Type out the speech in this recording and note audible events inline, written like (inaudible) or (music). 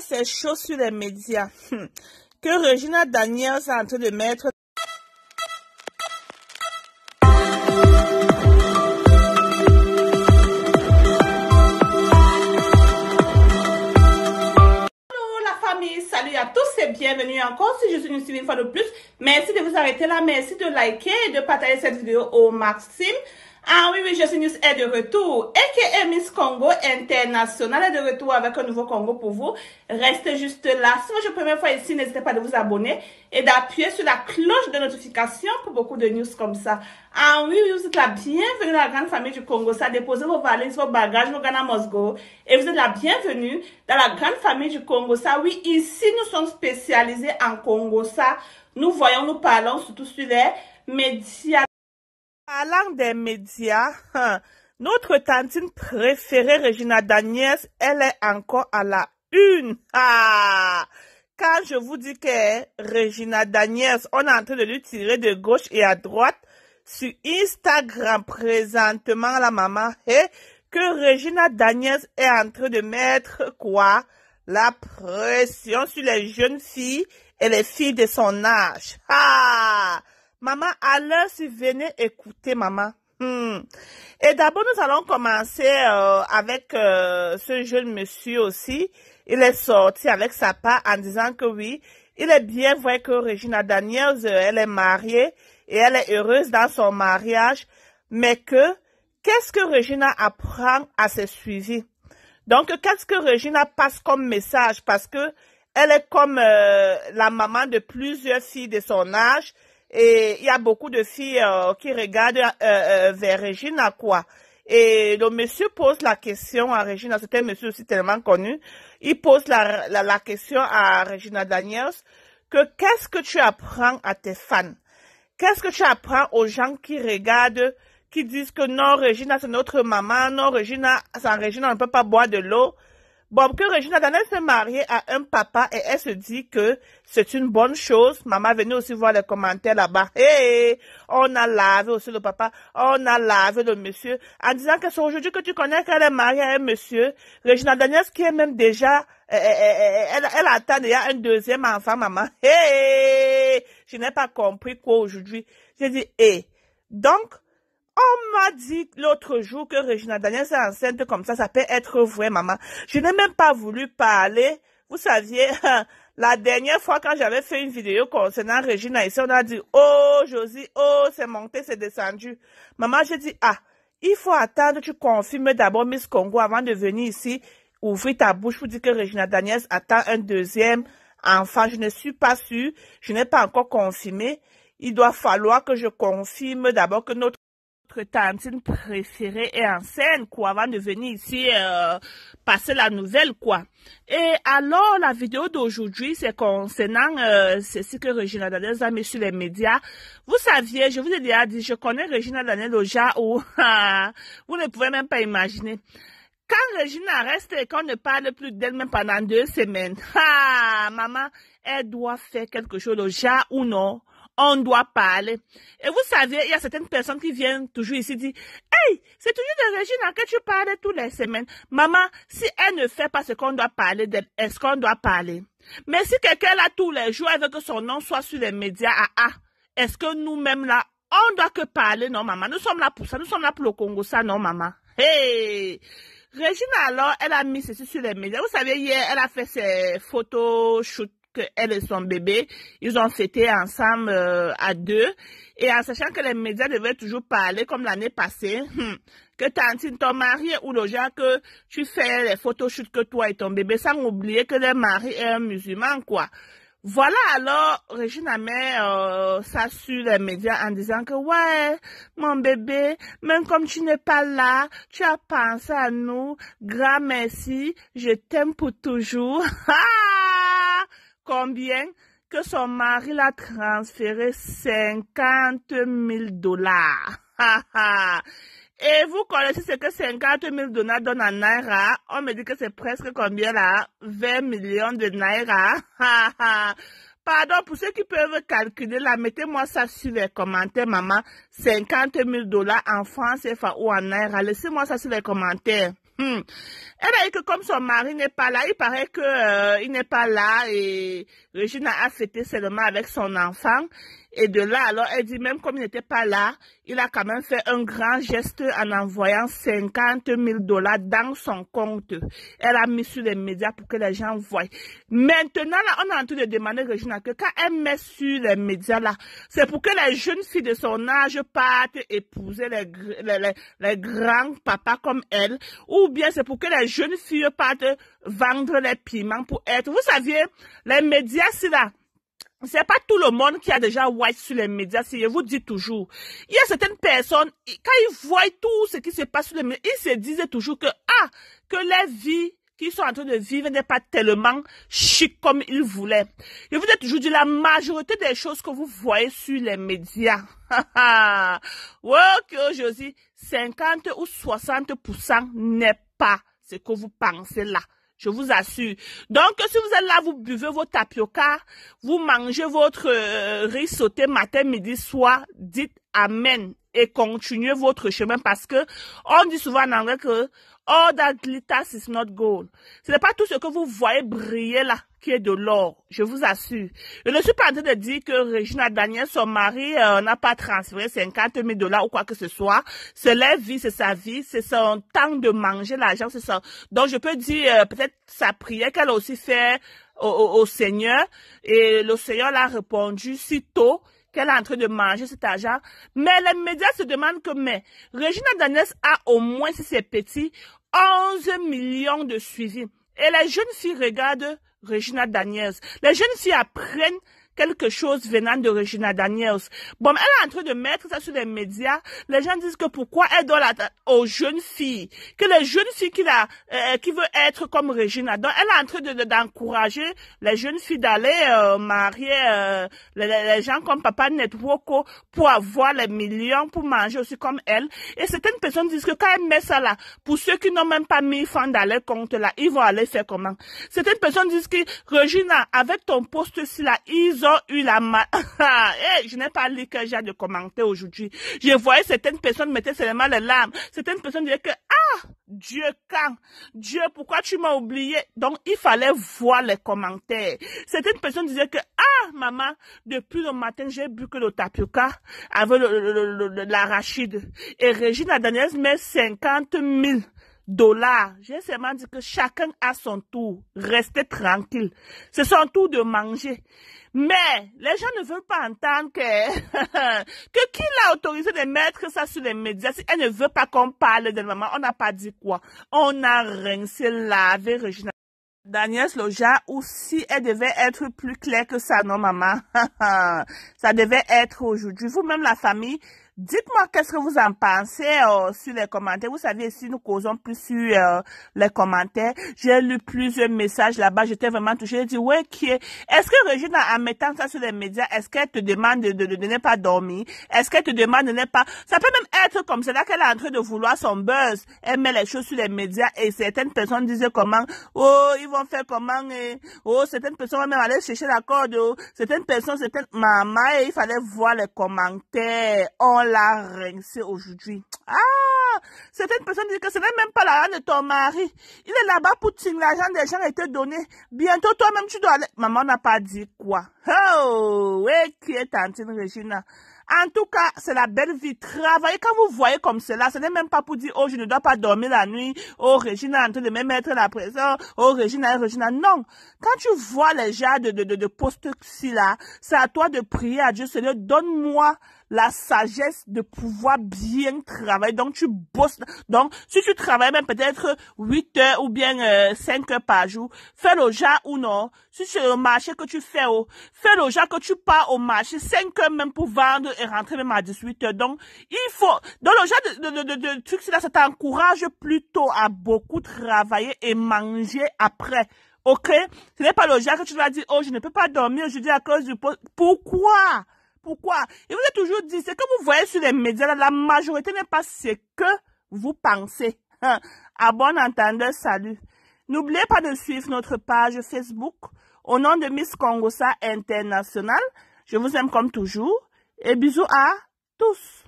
c'est chaud sur les médias. Hmm. Que Regina Daniels est en train de mettre la famille, salut à tous et bienvenue encore si je suis une fois de plus. Merci de vous arrêter là, merci de liker et de partager cette vidéo au maximum. Ah oui, oui, suis News est de retour. Et que Miss Congo International est de retour avec un nouveau Congo pour vous. Restez juste là. Si c'est la première fois ici, n'hésitez pas à vous abonner et d'appuyer sur la cloche de notification pour beaucoup de news comme ça. Ah oui, oui, vous êtes la bienvenue dans la grande famille du Congo. Ça, déposez vos valises, vos bagages, vos gana Mosgo. Et vous êtes la bienvenue dans la grande famille du Congo. Ça, oui, ici, nous sommes spécialisés en Congo. Ça, nous voyons, nous parlons surtout sur les médias. Parlant des médias, hein, notre tantine préférée, Regina Daniels, elle est encore à la une. Ah Quand je vous dis que Regina Daniels, on est en train de lui tirer de gauche et à droite sur Instagram présentement, la maman, et eh, que Regina Daniels est en train de mettre quoi La pression sur les jeunes filles et les filles de son âge. Ah Maman, à l'heure, si venez écouter maman. Hmm. Et d'abord, nous allons commencer euh, avec euh, ce jeune monsieur aussi. Il est sorti avec sa part en disant que oui, il est bien vrai que Regina Daniels, euh, elle est mariée et elle est heureuse dans son mariage, mais que qu'est-ce que Regina apprend à ses suivis Donc, qu'est-ce que Regina passe comme message Parce que elle est comme la maman de plusieurs filles de son âge et il y a beaucoup de filles euh, qui regardent euh, euh, vers Regina, quoi. Et le monsieur pose la question à Regina, c'était un monsieur aussi tellement connu, il pose la, la, la question à Regina Daniels que qu'est-ce que tu apprends à tes fans Qu'est-ce que tu apprends aux gens qui regardent, qui disent que non, Regina, c'est notre maman, non, Regina, sans Regina, on ne peut pas boire de l'eau. Bon, que Regina Daniel s'est mariée à un papa et elle se dit que c'est une bonne chose. Maman, venue aussi voir les commentaires là-bas. Hé, on a lavé aussi le papa, on a lavé le monsieur. En disant que c'est aujourd'hui que tu connais qu'elle est mariée à un monsieur. Regina Daniel, qui est même déjà, eh, eh, eh, elle, attend déjà un deuxième enfant, maman. Hé, je n'ai pas compris quoi aujourd'hui. J'ai dit, hé. Donc, on m'a dit l'autre jour que Regina Daniels est enceinte comme ça, ça peut être vrai, maman. Je n'ai même pas voulu parler. Vous saviez, (laughs) la dernière fois quand j'avais fait une vidéo concernant Regina ici, on a dit, oh, Josie, oh, c'est monté, c'est descendu. Maman, j'ai dit, ah, il faut attendre, tu confirmes d'abord Miss Congo avant de venir ici, ouvrir ta bouche pour dire que Regina Daniels attend un deuxième enfant. Je ne suis pas sûre, je n'ai pas encore confirmé. Il doit falloir que je confirme d'abord que notre tantine préférée est en scène, quoi, avant de venir ici euh, passer la nouvelle, quoi. Et alors, la vidéo d'aujourd'hui, c'est concernant euh, ce que Regina Daniel a mis sur les médias. Vous saviez, je vous ai déjà dit, je connais Regina Daniel au (laughs) où vous ne pouvez même pas imaginer. Quand Regina reste et qu'on ne parle plus d'elle même pendant deux semaines, (laughs) ah, maman, elle doit faire quelque chose au genre ou non on doit parler. Et vous savez, il y a certaines personnes qui viennent toujours ici dire, hey, c'est toujours de Régine à que tu parles tous les semaines. Maman, si elle ne fait pas ce qu'on doit parler d'elle, est-ce qu'on doit parler? Mais si quelqu'un là tous les jours, elle veut que son nom soit sur les médias, ah, ah, est-ce que nous-mêmes là, on doit que parler? Non, maman, nous sommes là pour ça, nous sommes là pour le Congo, ça, non, maman. Hey! Régine, alors, elle a mis ceci sur les médias. Vous savez, hier, elle a fait ses photos shoot elle et son bébé, ils ont fêté ensemble euh, à deux. Et en sachant que les médias devaient toujours parler comme l'année passée, que hmm, que Tantine, ton mari le genre que tu fais les photoshoots que toi et ton bébé, sans oublier que le mari est un musulman, quoi. Voilà alors, Régine Amère euh, s'assure ça les médias en disant que ouais, mon bébé, même comme tu n'es pas là, tu as pensé à nous. Grand merci, je t'aime pour toujours. (laughs) Ah! combien que son mari l'a transféré 50 000 dollars. Et vous connaissez ce que 50 000 dollars donne en Naira? On me dit que c'est presque combien là? 20 millions de Naira. Pardon, pour ceux qui peuvent calculer là, mettez-moi ça sur les commentaires, maman. 50 000 dollars en France FA ou en Naira. Laissez-moi ça sur les commentaires. Hmm. Elle eh ben, a que comme son mari n'est pas là, il paraît qu'il euh, n'est pas là et Regina a fêté seulement avec son enfant et de là, alors, elle dit, même comme il n'était pas là, il a quand même fait un grand geste en envoyant 50 000 dollars dans son compte. Elle a mis sur les médias pour que les gens voient. Maintenant, là, on est en train de demander, Regina, que quand elle met sur les médias, là, c'est pour que les jeunes filles de son âge partent épouser les, grands papas comme elle, ou bien c'est pour que les jeunes filles partent vendre les piments pour être. Vous saviez, les médias, c'est là, c'est pas tout le monde qui a déjà white sur les médias, si je vous dis toujours. Il y a certaines personnes, quand ils voient tout ce qui se passe sur les médias, ils se disent toujours que, ah, que la vie qu'ils sont en train de vivre n'est pas tellement chic comme ils voulaient. Je vous ai toujours la majorité des choses que vous voyez sur les médias, ouais, (laughs) que je dis, 50 ou 60% n'est pas ce que vous pensez là. Je vous assure. Donc, si vous êtes là, vous buvez vos tapioca, vous mangez votre euh, riz sauté matin, midi, soir, dites Amen et continuez votre chemin parce que on dit souvent en anglais que all that glitters is not gold. Ce n'est pas tout ce que vous voyez briller là qui est de l'or, je vous assure. Je ne suis pas en train de dire que Regina Daniel, son mari, euh, n'a pas transféré 50 000 dollars ou quoi que ce soit. C'est la vie, c'est sa vie, c'est son temps de manger l'argent, c'est ça. Donc je peux dire euh, peut-être sa prière qu'elle a aussi fait au, au Seigneur et le Seigneur l'a répondu si tôt qu'elle est en train de manger cet argent. Mais les médias se demandent que, mais, Regina Danès a au moins, si c'est petit, 11 millions de suivis. Et les jeunes filles regardent Regina Daniels. Les jeunes filles apprennent quelque chose venant de Regina Daniels. Bon, elle est en train de mettre ça sur les médias. Les gens disent que pourquoi elle donne aux jeunes filles, que les jeunes filles qui, la, euh, euh, qui veut être comme Regina. Donc, elle est en train de, d'encourager les jeunes filles d'aller euh, marier les, gens comme Papa Netwoko pour avoir les millions, pour manger aussi comme elle. Et certaines personnes disent que quand elle met ça là, pour ceux qui n'ont même pas mis fin dans leur compte là, ils vont aller faire comment Certaines personnes disent que Regina, avec ton poste-ci là, ils ont eu la (laughs) ah, je n'ai pas lu que j'ai de commenter aujourd'hui. Je voyais certaines personnes mettaient seulement les larmes. Certaines personnes disaient que, ah, Dieu quand Dieu, pourquoi tu m'as oublié Donc, il fallait voir les commentaires. Certaines personnes disaient que, ah, maman, depuis le matin, j'ai bu que le tapioca avec l'arachide. Et Régine, daniels met 50 000 dollars. J'ai seulement dit que chacun a son tour. Restez tranquille. C'est son tour de manger. Mais les gens ne veulent pas entendre que, (laughs) que qui l'a autorisé de mettre ça sur les médias. Si elle ne veut pas qu'on parle de maman, on n'a pas dit quoi. On a rincé, lavé, Regina. Daniel Loja, ou si elle devait être plus claire que ça, non maman. (laughs) ça devait être aujourd'hui. Vous-même la famille, Dites-moi qu'est-ce que vous en pensez euh, sur les commentaires. Vous savez, si nous causons plus sur euh, les commentaires, j'ai lu plusieurs messages là-bas. J'étais vraiment touchée. J'ai dit, ouais, qui est... Est-ce que Regina, en mettant ça sur les médias, est-ce qu'elle te demande de, ne pas dormir? Est-ce qu'elle te demande de ne pas... Ça peut même être comme cela qu'elle est en train de vouloir son buzz. Elle met les choses sur les médias et certaines personnes disaient comment, oh, ils vont faire comment, oh, certaines personnes vont même aller chercher la corde, oh, certaines personnes, certaines... Maman, et il fallait voir les commentaires la c'est aujourd'hui. Ah, certaines personnes disent que ce n'est même pas la reine de ton mari. Il est là-bas pour tirer l'argent des gens a été donné. Bientôt, toi-même, tu dois aller. Maman n'a pas dit quoi. Oh, oui, qui est Tantine Regina? En tout cas, c'est la belle vie. Travailler quand vous voyez comme cela, ce n'est même pas pour dire, oh, je ne dois pas dormir la nuit. Oh, Regina en train de me mettre la pression. Oh, Regina, Regina. Non. Quand tu vois les gens de, de, de, là, c'est à toi de prier à Dieu, Seigneur, donne-moi la sagesse de pouvoir bien travailler. Donc, tu bosses. Donc, si tu travailles même peut-être 8 heures ou bien euh, 5 heures par jour, fais le genre ou non. Si c'est le marché que tu fais, oh, fais le genre que tu pars au marché 5 heures même pour vendre et rentrer même à 18 heures. Donc, il faut... Dans le genre de, de, de, trucs ça t'encourage plutôt à beaucoup travailler et manger après. OK Ce n'est pas le genre que tu vas dire, oh, je ne peux pas dormir, je dis à cause du... poste. » Pourquoi pourquoi. Il vous a toujours dit, ce que vous voyez sur les médias, la majorité n'est pas ce que vous pensez. (laughs) À bon entendeur, salut. N'oubliez pas de suivre notre page Facebook au nom de Miss Congossa International. Je vous aime comme toujours et bisous à tous.